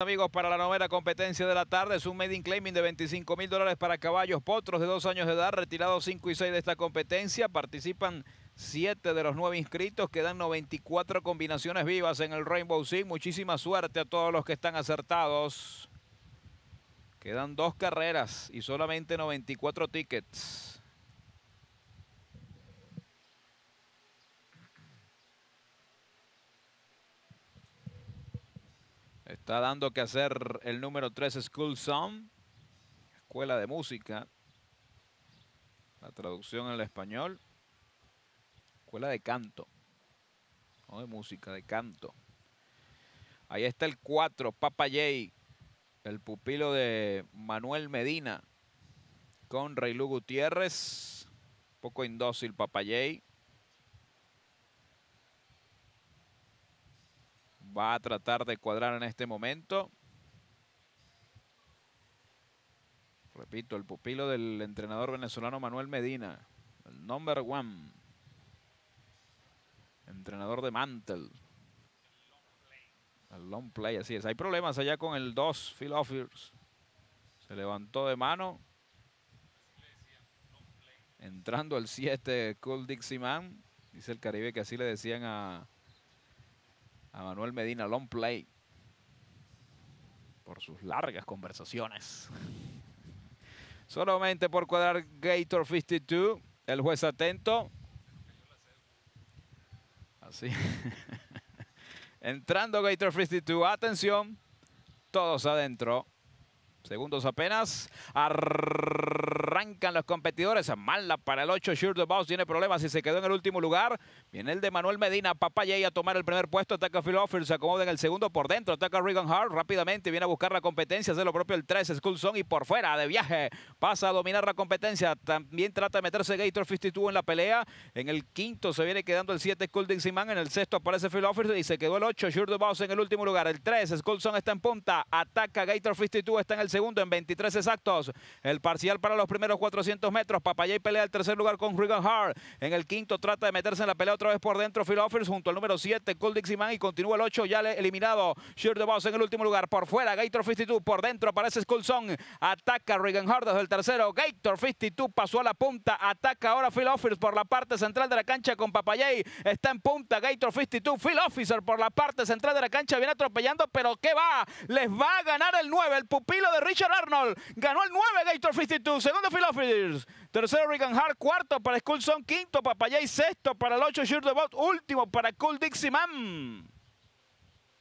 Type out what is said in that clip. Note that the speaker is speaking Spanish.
Amigos, para la novena competencia de la tarde es un made in claiming de 25 mil dólares para caballos potros de dos años de edad, retirados 5 y 6 de esta competencia. Participan 7 de los 9 inscritos, quedan 94 combinaciones vivas en el Rainbow Six. Muchísima suerte a todos los que están acertados. Quedan dos carreras y solamente 94 tickets. Está dando que hacer el número 3 School Song, Escuela de Música. La traducción al español. Escuela de canto. No de música, de canto. Ahí está el 4, Papa Jay, el pupilo de Manuel Medina, con Reilú Gutiérrez. Un poco indócil Papa Jay. va a tratar de cuadrar en este momento. Repito, el pupilo del entrenador venezolano Manuel Medina, el number one, entrenador de Mantel. El long play, así es. Hay problemas allá con el 2, Phil Offers. Se levantó de mano. Entrando el 7, Cool Dixie Man. Dice el Caribe que así le decían a, a Manuel Medina Long Play por sus largas conversaciones. Solamente por cuadrar Gator 52, el juez atento. Así. Entrando Gator 52, atención, todos adentro. Segundos apenas. Arrancan los competidores. Mala para el 8. Sure the Boss tiene problemas y se quedó en el último lugar. Viene el de Manuel Medina. Papaye a tomar el primer puesto. Ataca Phil Offer. Se acomoda en el segundo por dentro. Ataca Regan Hart. Rápidamente viene a buscar la competencia. Hace lo propio el 3. Skull y por fuera de viaje. Pasa a dominar la competencia. También trata de meterse Gator 52 en la pelea. En el quinto se viene quedando el 7 Skull Siman En el sexto aparece Phil Offer y se quedó el 8. Sure the Boss en el último lugar. El 3. Skull está en punta. Ataca Gator 52. Está en el segundo en 23 exactos. El parcial para los primeros los 400 metros. Papayay pelea el tercer lugar con Regan hard En el quinto trata de meterse en la pelea otra vez por dentro. Phil Offers junto al número 7, Cold Diximan. Y continúa el 8, ya eliminado. Sheer The Boss en el último lugar. Por fuera, Gator 52. Por dentro aparece Song, Ataca Regan hard desde el tercero. Gator 52 pasó a la punta. Ataca ahora Phil Offers por la parte central de la cancha con Papayay. Está en punta Gator 52. Phil Officer por la parte central de la cancha viene atropellando, pero ¿qué va? Les va a ganar el 9, el pupilo de Richard Arnold. Ganó el 9 Gator 52. Segundo Tercero, Regan Hart. Cuarto para Skull Quinto, para Payay. Sexto para el 8 de Bot. Último para Cool Dixie Man.